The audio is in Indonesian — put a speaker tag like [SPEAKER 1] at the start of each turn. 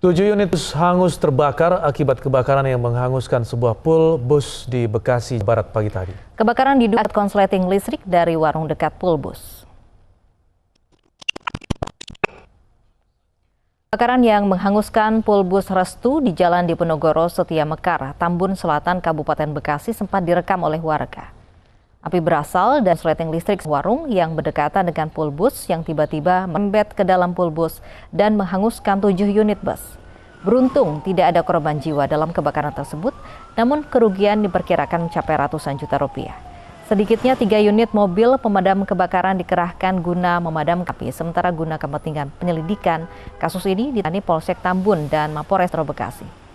[SPEAKER 1] Tujuh unit bus hangus terbakar akibat kebakaran yang menghanguskan sebuah pul bus di Bekasi Barat pagi tadi.
[SPEAKER 2] Kebakaran diduga konsleting listrik dari warung dekat pul bus. Kebakaran yang menghanguskan pul bus Restu di Jalan Diponegoro Setia Mekar, Tambun Selatan, Kabupaten Bekasi sempat direkam oleh warga. Api berasal dari resleting listrik warung yang berdekatan dengan pulbus yang tiba-tiba membet ke dalam pulbus dan menghanguskan tujuh unit bus. Beruntung tidak ada korban jiwa dalam kebakaran tersebut, namun kerugian diperkirakan mencapai ratusan juta rupiah. Sedikitnya tiga unit mobil pemadam kebakaran dikerahkan guna memadam api, sementara guna kepentingan penyelidikan kasus ini ditani Polsek Tambun dan Mapores Bekasi.